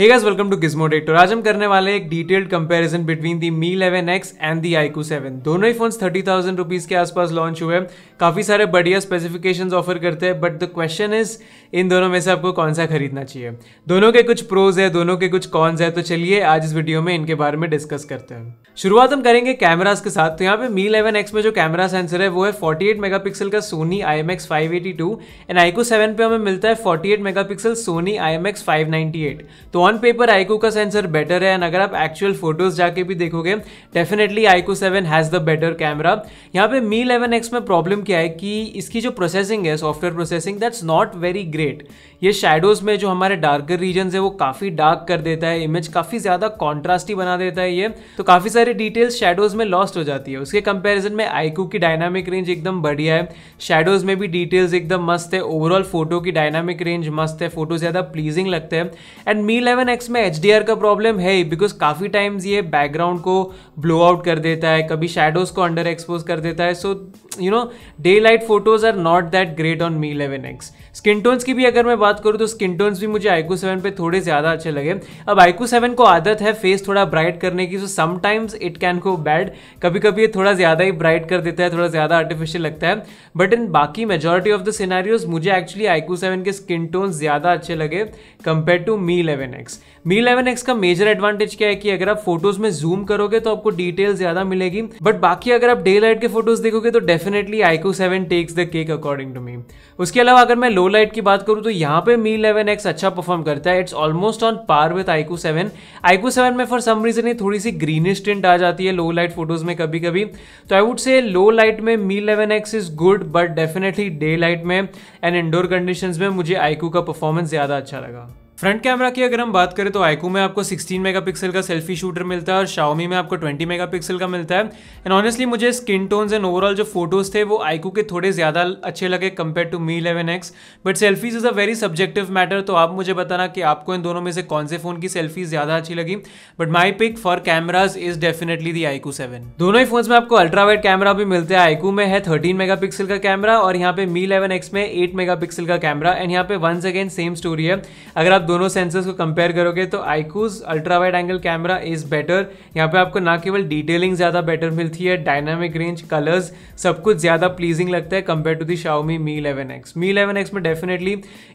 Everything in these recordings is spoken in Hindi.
Hey guys welcome to Gizmo तो आज हम करने वाले एक detailed comparison between the Mi 11x x and the iQOO seven दोनों ही फोन्स थर्टी थाउजेंड रुपीज के आसपास लॉन्च हुए काफ़ी सारे बढ़िया स्पेसिफिकेशन ऑफर करते हैं बट द क्वेश्चन इज इन दोनों में से आपको कौन सा खरीदना चाहिए दोनों के कुछ प्रोज है दोनों के कुछ कॉन्स है तो चलिए आज इस वीडियो में इनके बारे में डिस्कस करते हैं शुरुआत हम करेंगे कैमराज के साथ तो यहाँ पे मी इलेवन एक्स में जो कैमरा सेंसर है वो है 48 मेगापिक्सल का Sony I M X five eighty two and iQOO seven पे हमें मिलता है 48 megapixel Sony I M X five ninety eight तो ऑन पेपर आईको का सेंसर बेटर है एंड अगर आप एक्चुअल फोटोज जाके भी देखोगे definitely iQOO seven has the better camera यहाँ पे मी इलेवन एक्स में प्रॉब्लम क्या है कि इसकी जो प्रोसेसिंग है software processing that's not very great ये शेडोज़ में जो हमारे डार्कर रीजन है वो काफ़ी डार्क कर देता है इमेज काफ़ी ज़्यादा कॉन्ट्रास्टी बना देता है ये तो काफ़ी सारी डिटेल्स शेडोज़ में लॉस्ट हो जाती है उसके कंपेरिजन में आईक्यू की डायनामिक रेंज एकदम बढ़िया है शेडोज़ में भी डिटेल्स एकदम मस्त है ओवरऑल फोटो की डायनामिक रेंज मस्त है फोटो ज़्यादा प्लीजिंग लगते हैं एंड मी इलेवन एक्स में एच का प्रॉब्लम है ही बिकॉज काफ़ी टाइम्स ये बैकग्राउंड को ब्लो आउट कर देता है कभी शेडोज़ को अंडर एक्सपोज कर देता है so you know Daylight photos are not that great on Mi 11X. Skin tones की भी अगर मैं बात करूँ तो स्किन टोन्स भी मुझे आईकू सेवन पे थोड़े ज़्यादा अच्छे लगे अब आईकू सेवन को आदत है फेस थोड़ा ब्राइट करने की so sometimes it can go bad कभी कभी ये थोड़ा ज़्यादा ही ब्राइट कर देता है थोड़ा ज़्यादा आर्टिफिशियल लगता है बट इन बाकी मेजोरिटी ऑफ द सिनारियोज मुझे एक्चुअली आईकू सेवन के स्किन टोन्स ज़्यादा अच्छे लगे compare to Mi eleven X Mi eleven X का मेजर एडवांटेज क्या है कि अगर आप फोटोज में जूम करोगे तो आपको डिटेल ज़्यादा मिलेगी बट बाकी अगर आप डे लाइट के फोटोज देखोगे तो definitely iQOO seven takes the cake according to me उसके अलावा अगर मैं लो लाइट की बात करूं तो यहाँ पे मी इलेवन एक्स अच्छा परफॉर्म करता है it's almost on par with iQOO seven iQOO seven में फॉर सम रीजन ये थोड़ी सी ग्रीनिश टिंट आ जाती है लो लाइट फोटोज में कभी कभी तो I would say low light में Mi eleven X is good but definitely day light में एंड इंडोर कंडीशन में मुझे आईकू का परफॉर्मेंस ज़्यादा अच्छा लगा फ्रंट कैमरा की अगर हम बात करें तो आईकू में आपको 16 मेगापिक्सल का सेल्फी शूटर मिलता है और शाओमी में आपको 20 मेगापिक्सल का मिलता है एंड ऑनेस्टली मुझे स्किन टोन्स एंड ओवरऑल जो फोटोज थे वो आईकू के थोड़े ज़्यादा अच्छे लगे compared to Mi eleven X but selfies is a very subjective matter तो आप मुझे बताना कि आपको इन दोनों में से कौन से फ़ोन की सेल्फी ज़्यादा अच्छी लगी but my pick for cameras is definitely the iQOO seven दोनों ही फोन में आपको अल्ट्रा कैमरा भी मिलता है आईकू में है थर्टीन मेगा का कैमरा और यहाँ पे मी इलेवन एक्स में एट मेगा का कैमरा एंड यहाँ पे वंस अगेन सेम स्टोरी है अगर आप दोनों सेंसर्स को कंपेयर करोगे तो iQOO's ultra wide angle camera is better यहाँ पे आपको ना केवल डिटेलिंग ज़्यादा बेटर मिलती है डायनामिक रेंज कलर्स सब कुछ ज़्यादा प्लीजिंग लगता है compare to the Xiaomi Mi eleven X Mi eleven X में डेफिनेटली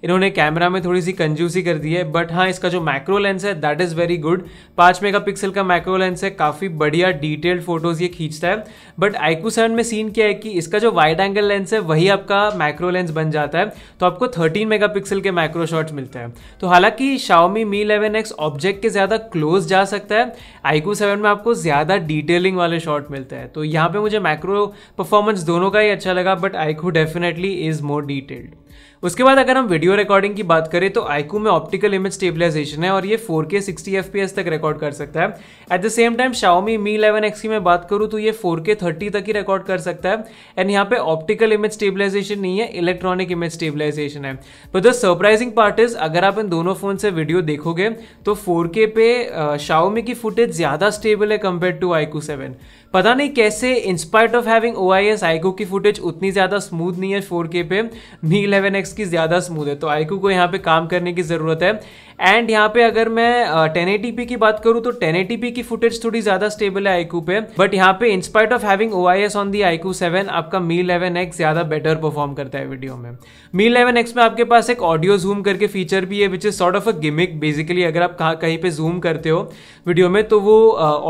इन्होंने कैमरा में थोड़ी सी कंजूसी कर दी है बट हाँ इसका जो मैक्रो लेंस है दैट इज़ वेरी गुड पांच मेगा पिक्सल का मैक्रो लेंस है काफ़ी बढ़िया डिटेल्ड फोटोज़ ये खींचता है बट आईकू सेवन में सीन क्या है कि इसका जो वाइड एंगल लेंस है वही आपका मैक्रो लेंस बन जाता है तो आपको थर्टीन मेगा के मैक्रो शॉट्स मिलते हैं तो हालांकि हालांकि Xiaomi Mi 11X ऑब्जेक्ट के ज़्यादा क्लोज जा सकता है iQOO 7 में आपको ज़्यादा डिटेलिंग वाले शॉट मिलते हैं तो यहाँ पे मुझे मैक्रो परफॉर्मेंस दोनों का ही अच्छा लगा but iQOO definitely is more detailed उसके बाद अगर हम वीडियो रिकॉर्डिंग की बात करें तो आईकू में ऑप्टिकल इमेज स्टेबलाइजेशन है और ये 4K 60 FPS तक रिकॉर्ड कर सकता है at the same time Xiaomi Mi eleven X की मैं बात करूँ तो ये 4K 30 तक ही रिकॉर्ड कर सकता है एंड यहाँ पे ऑप्टिकल इमेज स्टेबलाइजेशन नहीं है इलेक्ट्रॉनिक इमेज स्टेबलाइजेशन है but the surprising part is अगर आप इन दोनों फोन से वीडियो देखोगे तो फोर पे शाओमी की फुटेज ज़्यादा स्टेबल है कंपेयर टू आईकू सेवन पता नहीं कैसे inspite of having O I S iQOO की फुटेज उतनी ज़्यादा स्मूथ नहीं है फोर के पे मी इलेवन एक्स की ज़्यादा स्मूथ है तो आईकू को यहाँ पे काम करने की ज़रूरत है एंड यहाँ पे अगर मैं टेन uh, की बात करूँ तो टेन की फुटेज थोड़ी ज़्यादा स्टेबल है आईकू पे बट यहाँ पे inspite of having O I S on the iQOO seven आपका मी इलेवन एक्स ज़्यादा बेटर परफॉर्म करता है वीडियो में मी इलेवन एक्स में आपके पास एक ऑडियो जूम करके फीचर भी है which is sort of a gimmick basically अगर आप कहीं पे जूम करते हो वीडियो में तो वो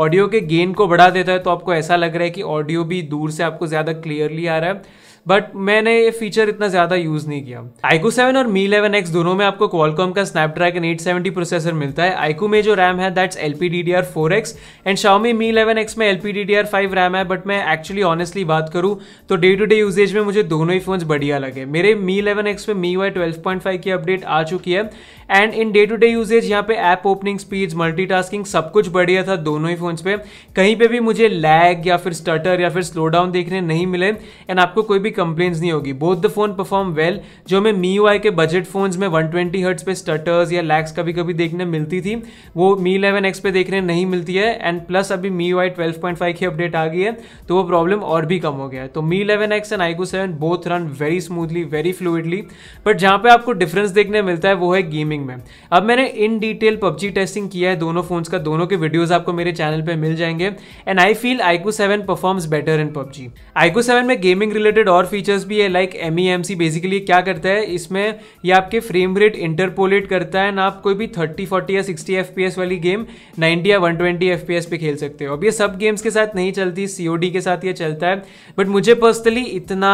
ऑडियो के गेन को बढ़ा देता है तो आपको ऐसा लग रहा है कि ऑडियो भी दूर से आपको ज़्यादा क्लियरली आ रहा है बट मैंने ये फीचर इतना ज़्यादा यूज़ नहीं किया आईकू सेवन और मी इलेवन एक्स दोनों में आपको क्वालकॉम का स्नैपड्रैगन एट सेवेंटी प्रोसेसर मिलता है आईकू में जो रैम है that's L P D D R four X and Xiaomi Mi eleven X में L P D D R five RAM है बट मैं एक्चुअली ऑनेस्टली बात करूँ तो डे टू डे यूजेज में मुझे दोनों ही फोन बढ़िया लगे मेरे मी इलेवन एक्स में MIUI twelve point five की अपडेट आ चुकी है and in day to day usages यहाँ पे app opening speed multi tasking सब कुछ बढ़िया था दोनों ही फोन्स पे कहीं पे भी मुझे लैग या फिर स्टटर या फिर स्लो डाउन देखने नहीं मिले एंड आपको कोई भी कंप्लेन्स नहीं होगी both the phone perform well जो हमें मी यू के बजट फोन्स में 120 ट्वेंटी हर्ट्स पे स्टटर्स या लैक्स कभी कभी देखने मिलती थी वो मी इलेवन एक्स पे देखने नहीं मिलती है एंड प्लस अभी MIUI twelve point five की अपडेट आ गई है तो वो प्रॉब्लम और भी कम हो गया है तो Mi eleven X and iQOO seven both run very smoothly very fluidly but जहाँ पे आपको डिफरेंस देखने मिलता है वो है गेमिंग में अब मैंने इन डिटेल पबजी टेस्टिंग किया है दोनों फोन्स का दोनों के वीडियोज आपको मेरे चैनल पर मिल जाएंगे and I feel iQOO seven performs better in PUBG iQOO seven में गेमिंग रिलेटेड और और फीचर्स भी है like M E M C basically क्या करता है इसमें ये आपके फ्रेम रेट इंटरपोलेट करता है ना आप कोई भी थर्टी फोर्टी या सिक्सटी एफ पी एस वाली गेम नाइन्टी या one twenty F P S पे खेल सकते हो अब ये सब गेम्स के साथ नहीं चलती सी ओ डी के साथ ये चलता है बट मुझे पर्सनली इतना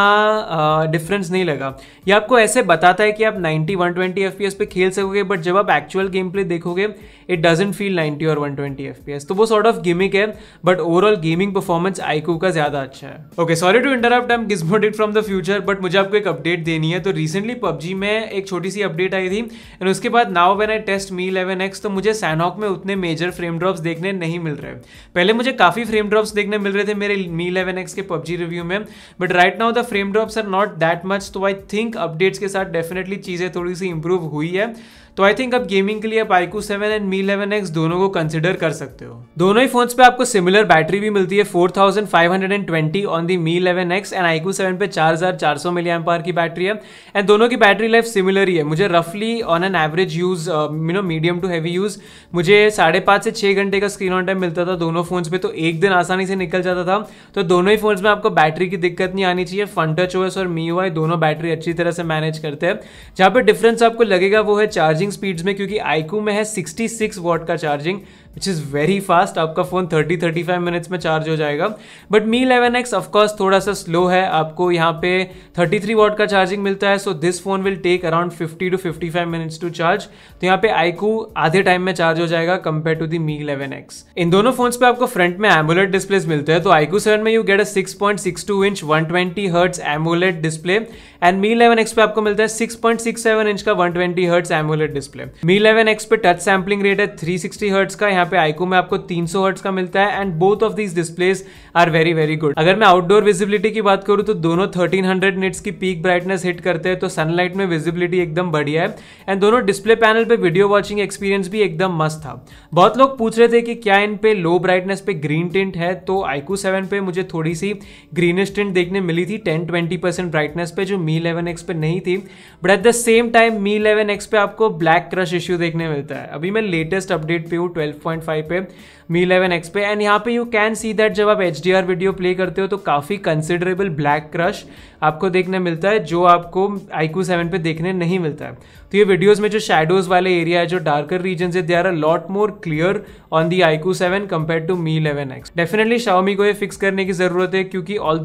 डिफरेंस नहीं लगा ये आपको ऐसे बताता है कि आप ninety one twenty F P S पे खेल सकोगे बट जब आप एक्चुअल गेम प्ले देखोगे इट डजेंट फील 90 और 120 ट्वेंटी तो वो सॉर्ट ऑफ गेमिंग है but overall gaming performance iQOO का ज्यादा अच्छा है okay sorry to interrupt I am Gizmot it from the future but मुझे आपको एक अपडेट देनी है तो रिसेंटली पबजी में एक छोटी सी अपडेट आई थी एंड उसके बाद now when I test Mi eleven X तो मुझे सैनॉक में उतने मेजर फ्रेम ड्रॉप्स देखने नहीं मिल रहे पहले मुझे काफी फ्रेम ड्रॉप्स देखने मिल रहे थे मेरे मी इलेवन एक्स के पबजी रिव्यू में but right now the frame drops are not that much तो आई थिंक अपडेट्स के साथ डेफिनेटली चीज़ें थोड़ी सी इंप्रूव हुई है तो आई थिंक आप गेमिंग के लिए आप iQOO seven and Mi eleven X दोनों को कंसिडर कर सकते हो दोनों ही फोन पे आपको सिमिलर बैटरी भी मिलती है four thousand five hundred and twenty on the Mi eleven X and iQOO seven पे चार चार हजार सौ मिली एम पार की बैटरी है एंड दोनों की बैटरी लाइफ सिमिलर ही है मुझे रफली on an average use you know medium to heavy use मुझे साढ़े पाँच से छह घंटे का स्क्रीन ऑन टाइम मिलता था दोनों फोन पे तो एक दिन आसानी से निकल जाता था तो दोनों ही फोन में आपको बैटरी की दिक्कत नहीं आनी चाहिए फंटच ओएस और मी दोनों बैटरी अच्छी तरह से मैनेज करते हैं जहां पर डिफरेंस आपको लगेगा वो है चार्जिंग चार्जिंग स्पीड्स में क्योंकि आईकू में है 66 सिक्स वॉट का charging which is very fast आपका फ़ोन 30 35 मिनट्स में चार्ज हो जाएगा but Mi eleven X of course थोड़ा सा स्लो है आपको यहाँ पे 33 वॉट का चार्जिंग मिलता है so this phone will take around 50 to 55 five minutes to charge तो यहाँ पे आईकू आधे टाइम में चार्ज हो जाएगा compare to the Mi eleven X इन दोनों फोन्स पे आपको फ्रंट में एमुलेट डिस्प्लेस मिलते हैं तो आईकू सेवन में you get a six point six two inch one twenty hertz AMOLED display and Mi eleven X पे आपको मिलता है six point six seven inch का one twenty hertz AMOLED display Mi eleven X पे टच सैम्पलिंग रेट है थ्री सिक्सटी हर्ट्स का यहाँ पे आईको में आपको तीन सौ हर्ट्स का मिलता है and both of this displays are very very good अगर मैं आउटडोर विजिबिलिटी की बात करूँ तो दोनों थर्टीन हंड्रेड निट्स की पीक ब्राइटनेस हिट करते हैं तो सनलाइट में विजिबिलिटी एकदम बढ़िया है एंड दोनों डिस्प्ले पैनल पे वीडियो वॉचिंग एक्सपीरियंस भी एकदम मस्त था बहुत लोग पूछ रहे थे कि क्या इन पे लो ब्राइटनेस पे ग्रीन टिंट है तो आईकू सेवन पे मुझे थोड़ी सी ग्रीनिश टिंट देखने मिली थी टेन ट्वेंटी परसेंट ब्राइटनेस पे जो मी मी इलेवन एक्स पे नहीं थी but at the same time Mi eleven X पे आपको ब्लैक क्रश इश्यू देखने मिलता है अभी मैं लेटेस्ट अपडेट पे हूँ ट्वेल्व पॉइंट फाइव पे मी इलेवन एक्स पे एंड यहाँ पे यू कैन सी दैट जब आप H D R video play करते हो तो काफ़ी कंसिडरेबल ब्लैक क्रश आपको देखने मिलता है जो आपको आई क्यू सेवन पे देखने नहीं मिलता है तो ये वीडियोज़ में जो शेडोज़ वाले एरिया है जो डार्कर रीजन है they are a lot more clear on the iQOO seven compare to Mi eleven X definitely Xiaomi को ये फिक्स करने की ज़रूरत है क्योंकि ऑल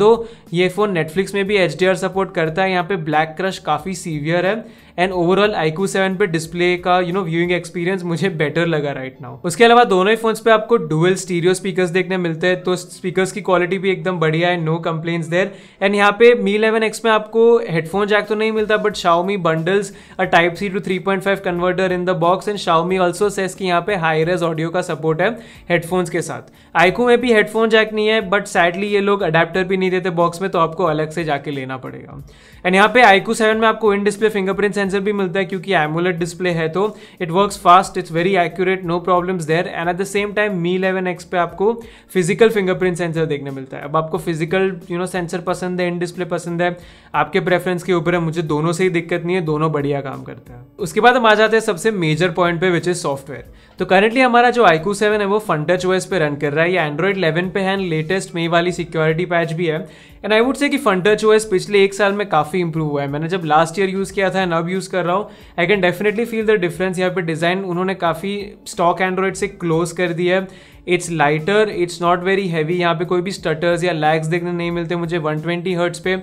ये फ़ोन नेटफ्लिक्स में भी एच डी आर सपोर्ट करता है यहाँ पे ब्लैक क्रश काफ़ी सीवियर है एंड ओवरऑल आईकू सेवन पे डिस्प्ले का यू नो व्यूइंग एक्सपीरियंस मुझे बेटर लगा राइट नाउ उसके अलावा दोनों ही फोन्स पे आपको डुअल स्टीरियो स्पीकर्स देखने मिलते हैं तो स्पीकर्स की क्वालिटी भी एकदम बढ़िया है नो कंप्लेन्स देर एंड यहाँ पे मी इलेवन एक्स में आपको हेडफोन जैक तो नहीं मिलता but Xiaomi bundles a type C to three point five converter in the box and Xiaomi also says की यहाँ पे हाई रेज ऑडियो का सपोर्ट है हेडफोन्स के साथ आईकू में भी हेडफोन जैक नहीं है बट सैडली ये लोग अडेप्टर भी नहीं देते बॉक्स में तो आपको अलग से जाके लेना पड़ेगा एंड यहाँ पे आईकू सेवन में आपको in display fingerprints and sensor भी मिलता है क्योंकि एमुलेट डिस्प्ले है तो it works fast it's very accurate no problems there and at the same time Mi eleven X पे आपको फिजिकल फिंगरप्रिंट सेंसर देखने मिलता है अब आपको फिजिकल यू नो सेंसर पसंद है इन डिस्प्ले पसंद है आपके प्रेफरेंस के ऊपर है मुझे दोनों से ही दिक्कत नहीं है दोनों बढ़िया काम करते हैं उसके बाद हम आ जाते हैं सबसे मेजर पॉइंट पे विच इज सॉफ्टवेयर तो करेंटली हमारा जो आईकू सेवन है वो फंटच ओएस पे रन कर रहा है ये एंड्रॉइड 11 पे है लेटेस्ट मे वाली सिक्योरिटी पैच भी है एंड आई वुड से कि फंटच ओएस पिछले एक साल में काफ़ी इंप्रूव हुआ है मैंने जब लास्ट ईयर यूज़ किया था एंड अब यूज़ कर रहा हूँ I can definitely feel the difference यहाँ पे डिज़ाइन उन्होंने काफ़ी स्टॉक एंड्रॉइड से क्लोज कर दिया है it's lighter it's not very heavy यहाँ पे कोई भी स्टटर्स या लैग्स देखने नहीं मिलते मुझे 120 ट्वेंटी हर्ट्स पे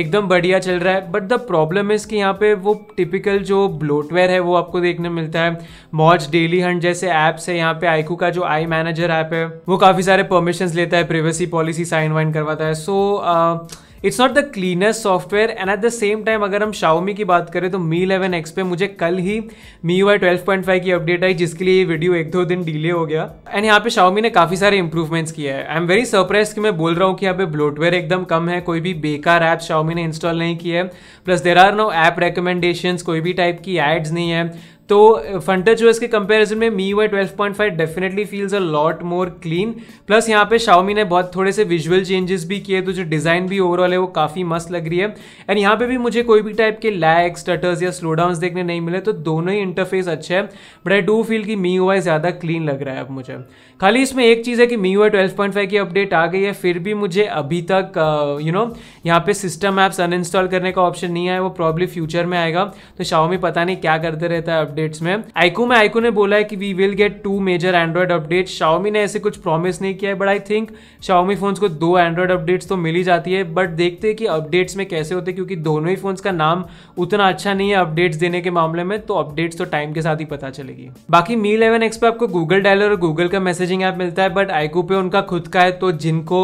एकदम बढ़िया चल रहा है बट द प्रॉब्लम इज़ कि यहाँ पे वो टिपिकल जो ब्लोटवेयर है वो आपको देखने मिलता है मॉज डेली हंट जैसे ऐप्स है यहाँ पे आईकू का जो आई मैनेजर ऐप है वो काफ़ी सारे परमिशंस लेता है प्रिवेसी पॉलिसी साइन वाइन करवाता है so so, uh, it's not the cleanest software and at the same time अगर हम शाओमी की बात करें तो मी इलेवन एक्स पे मुझे कल ही MIUI twelve point five की अपडेट आई जिसके लिए ये वीडियो एक दो दिन डिले हो गया एंड यहाँ पे शाओमी ने काफी सारे इंप्रूवमेंट्स किया है आई एम वेरी सरप्राइज कि मैं बोल रहा हूँ कि यहाँ पे ब्लोटवेयर एकदम कम है कोई भी बेकार ऐप शाओमी ने इंस्टॉल नहीं किया है plus there are no app recommendation कोई भी टाइप की एड्स नहीं है तो फ्रंटच ओएस के कंपैरिजन में MIUI twelve point five definitely feels a lot more clean plus यहाँ पे शाओमी ने बहुत थोड़े से विजुअल चेंजेस भी किए तो जो डिज़ाइन भी ओवरऑल है वो काफ़ी मस्त लग रही है एंड यहाँ पे भी मुझे कोई भी टाइप के लैग स्टटर्स या स्लो डाउन देखने नहीं मिले तो दोनों ही इंटरफेस अच्छे हैं बट आई डू फील कि मी वाई ज़्यादा क्लीन लग रहा है अब मुझे खाली इसमें एक चीज़ है कि MIUI twelve point five की अपडेट आ गई है फिर भी मुझे अभी तक यू नो यहाँ पे सिस्टम ऐप्स अनइंस्टॉल करने का ऑप्शन नहीं आया वो प्रॉब्लम फ्यूचर में आएगा तो शाओमी पता नहीं क्या करते रहता है अपडेट अपडेट्स में आइको में आइको ने बोला है कि we will get two major Android updates Xiaomi ने ऐसे कुछ प्रॉमिस नहीं किया है but I think Xiaomi phones को दो एंड्रॉइड अपडेट्स तो मिल ही जाती है बट देखते हैं कि अपडेट्स में कैसे होते क्योंकि दोनों ही फोन्स का नाम उतना अच्छा नहीं है अपडेट्स देने के मामले में तो अपडेट्स तो टाइम के साथ ही पता चलेगी बाकी मी इलेवन एक्स पे आपको गूगल डायलर और गूगल का मैसेजिंग ऐप मिलता है बट आइको पे उनका खुद का है तो जिनको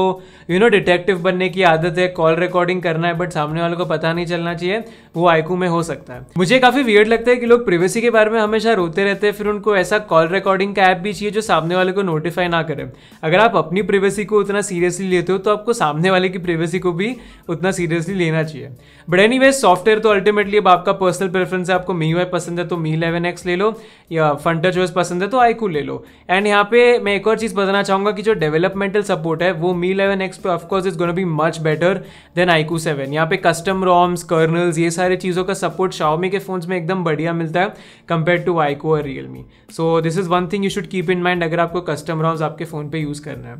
यू नो डिटेक्टिव बनने की आदत है कॉल रिकॉर्डिंग करना है बट सामने वालों को पता नहीं चलना चाहिए वो आइकू में हो सकता है मुझे काफी वियर्ड लगता है कि लोग प्रिवेसी के बारे प्यार में हमेशा रोते रहते हैं फिर उनको ऐसा कॉल रिकॉर्डिंग का ऐप भी चाहिए जो सामने वाले को नोटिफाई ना करे अगर आप अपनी प्रिवेसी को उतना सीरियसली लेते हो तो आपको सामने वाले की प्रिवेसी को भी उतना सीरियसली लेना चाहिए बट एनी सॉफ्टवेयर तो अल्टीमेटली अब आपका पर्सनल प्रेफरेंस है आपको मी वाई पसंद है तो मी इलेवन एक्स ले लो या फंटर चॉइस पसंद है तो आई ले लो एंड यहाँ पे मैं एक और चीज़ बताना चाहूंगा कि जो डेवलपमेंटल सपोर्ट है वो मी इलेवन एक्स पे of course is gonna be much better than iQOO seven यहाँ पे कस्टम रॉम्स कर्नल्स ये सारी चीज़ों का सपोर्ट शाओमी के फोन्स में एकदम बढ़िया मिलता है कंपेयर टू वाइको और Realme so this is one thing you should keep in mind अगर आपको कस्टम रॉम्स आपके फ़ोन पे यूज़ करना है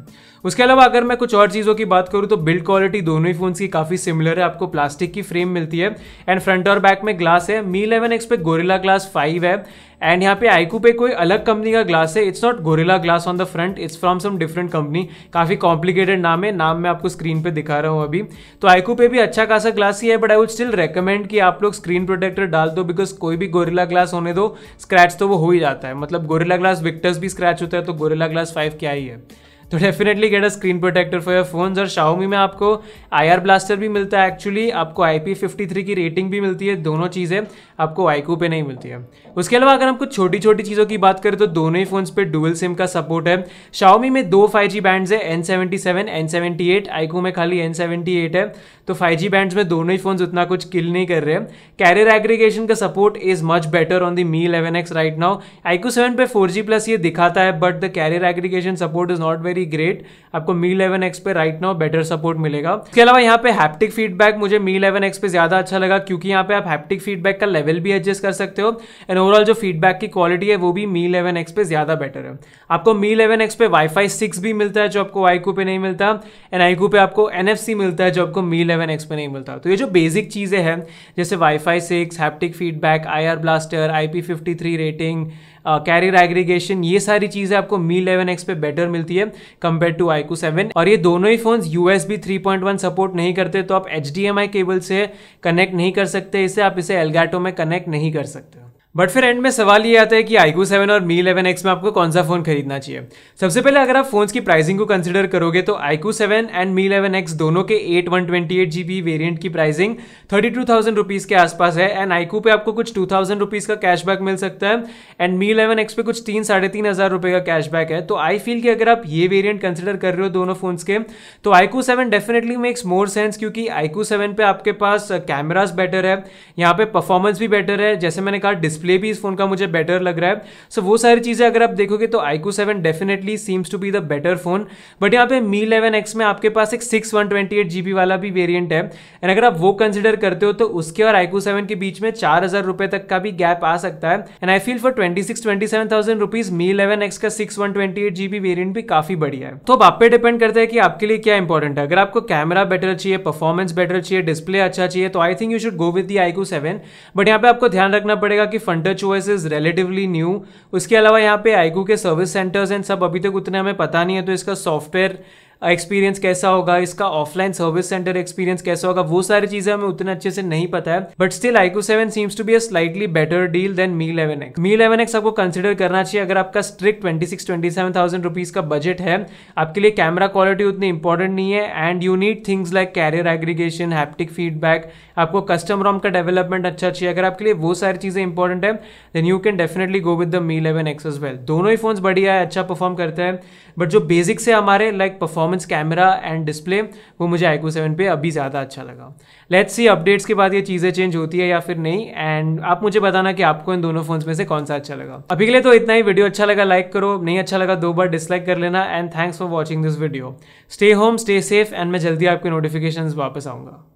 उसके अलावा अगर मैं कुछ और चीज़ों की बात करूँ तो बिल्ड क्वालिटी दोनों ही फ़ोन्स की काफ़ी सिमिलर है आपको प्लास्टिक की फ्रेम मिलती है एंड फ्रंट और बैक में ग्लास है मी इलेवन एक्स पे गोरिल्ला ग्लास फाइव है एंड यहाँ पे आईकू पे कोई अलग कंपनी का ग्लास है it's not Gorilla Glass on the front it's from some different company काफ़ी कॉम्प्लिकेटेड नाम है नाम मैं आपको स्क्रीन पे दिखा रहा हूँ अभी तो आईकू पे भी अच्छा खासा ग्लास ही है but I would still recommend कि आप लोग स्क्रीन प्रोटेक्टर डाल दो बिकॉज कोई भी गोरिला ग्लास होने दो स्क्रैच तो वो हो ही जाता है मतलब गोरिला ग्लास विक्टर्स भी स्क्रैच होता है तो गोरिला ग्लास फाइव क्या ही है तो definitely get a screen protector for your phone और शाओमी में आपको आई आर ब्लास्टर भी मिलता है एक्चुअली आपको आई फिफ्टी थ्री की रेटिंग भी मिलती है दोनों चीज़ें आपको वाइकू पे नहीं मिलती है उसके अलावा अगर हम कुछ छोटी छोटी चीज़ों की बात करें तो दोनों ही फ़ोन्स पे डुअल सिम का सपोर्ट है शाओमी में दो फाइव जी बैंड है N seventy seven N seventy eight iQOO में खाली एन सेवेंटी एट है तो फाइव जी बैंड में दोनों ही फ़ोन्स उतना कुछ किल नहीं कर रहे हैं कैरियर एग्रीगेशन का support is much better on the Mi eleven X right now iQOO seven पे फोर जी प्लस ये दिखाता है but the carrier aggregation support is not very great आपको मी इलेवन एक्स पे राइट नाउ बेटर सपोर्ट मिलेगा इसके अलावा यहाँ पे हैप्टिक फीडबैक मुझे मी इलेवन एक्स पे ज़्यादा अच्छा लगा क्योंकि यहाँ पे आप हैप्टिक फीडबैक का लेवल भी एडजस्ट कर सकते हो एंड ओवरऑल जो फीडबैक की क्वालिटी है वो भी मी इलेवन एक्स पे ज़्यादा बेटर है आपको मी इलेवन एक्स पे वाईफाई सिक्स भी मिलता है जो आपको आईकू पे नहीं मिलता एंड आईकू पे आपको एन मिलता है जो आपको मी इलेवन एक्स पे नहीं मिलता तो ये जो बेसिक चीज़ें हैं जैसे WiFi six haptic feedback I blaster I rating carrier aggregation ये सारी चीज़ें आपको मी इलेवन एक्स पे बेटर मिलती है कंपेयर टू आईकू सेवन और ये दोनों ही फोन पॉइंट वन सपोर्ट नहीं करते तो आप एच केबल से कनेक्ट नहीं कर सकते इसे आप इसे एलगैटो में कनेक्ट नहीं कर सकते बट फिर एंड में सवाल ये आता है कि आईको सेवन और मी इलेवन एक्स में आपको कौन सा फोन खरीदना चाहिए सबसे पहले अगर आप फोन्स की प्राइसिंग को कंसिडर करोगे तो iQOO seven and Mi eleven X दोनों के eight one twenty eight G B variant की pricing thirty two thousand rupees के आसपास है एंड आईकू पे आपको कुछ टू थाउजेंड रुपीज़ का कैशबैक मिल सकता है एंड मी इलेवन एक्स पे कुछ तीन साढ़े तीन हज़ार रुपये का कैशबैक है तो आई फील कि अगर आप ये वेरियंट कंसिडर कर रहे हो दोनों फोन्स के तो iQOO seven definitely makes more sense क्योंकि आईकू सेवन पे आपके पास कैमराज बेटर है यहाँ पे परफॉर्मेंस भी बेटर है जैसे मैंने कहा डिस्प्ले डिस्प्ले भी इस फोन का मुझे बेटर लग रहा है सो so, वो सारी चीज़ें अगर आप देखोगे तो iQOO seven definitely seems to be the better phone but यहाँ पे मी इलेवन एक्स में आपके पास एक six one twenty eight GB वाला भी वेरियंट है एंड अगर आप वो कंसिडर करते हो तो उसके और आईकू सेवन के बीच में चार हज़ार रुपए तक का भी गैप आ सकता है and I feel for twenty six twenty seven thousand rupees Mi eleven X का six one twenty eight GB variant भी काफ़ी बढ़िया है तो अब आप पे डिपेंड करता है कि आपके लिए क्या इंपॉर्टेंट है अगर आपको कैमरा बेटर चाहिए परफॉर्मेंस बेटर चाहिए डिस्प्ले अच्छा चाहिए तो I think you should go with the iQOO seven but यहाँ पे आपको ध्यान रखना पड़ेगा कि फंड अंडर चोइस इज रिलेटिवली न्यू उसके अलावा यहाँ पे आईकू के सर्विस सेंटर्स एंड सब अभी तक उतने हमें पता नहीं है तो इसका सॉफ्टवेयर एक्सपीरियंस कैसा होगा इसका ऑफलाइन सर्विस सेंटर एक्सपीरियंस कैसा होगा वो सारी चीजें हमें उतना अच्छे से नहीं पता है but still iQOO seven seems to be a slightly better deal than Mi eleven X Mi eleven X आपको कंसिडर करना चाहिए अगर आपका strict twenty six twenty seven thousand rupees का बजट है आपके लिए कैमरा क्वालिटी उतनी इंपॉर्टेंट नहीं है and you need things like carrier aggregation haptic feedback आपको कस्टम रॉम का डेवलपमेंट अच्छा चाहिए अगर आपके लिए वो सारी चीजें इंपॉर्टेंट है then you can definitely go with the Mi eleven X well दोनों ही फोन बढ़िया है अच्छा परफॉर्म करते हैं बट जो बेसिक से हमारे like like, perform performance camera and display वो मुझे आईको सेवन पे अभी ज़्यादा अच्छा लगा लेट्स सी अपडेट्स के बाद ये चीज़ें चेंज होती है या फिर नहीं एंड आप मुझे बताना कि आपको इन दोनों फोन्स में से कौन सा अच्छा लगा अभी के लिए तो इतना ही वीडियो अच्छा लगा लाइक करो नहीं अच्छा लगा दो बार डिसलाइक कर लेना and thanks for watching this video stay home stay safe and मैं जल्दी आपके नोटिफिकेशन वापस आऊँगा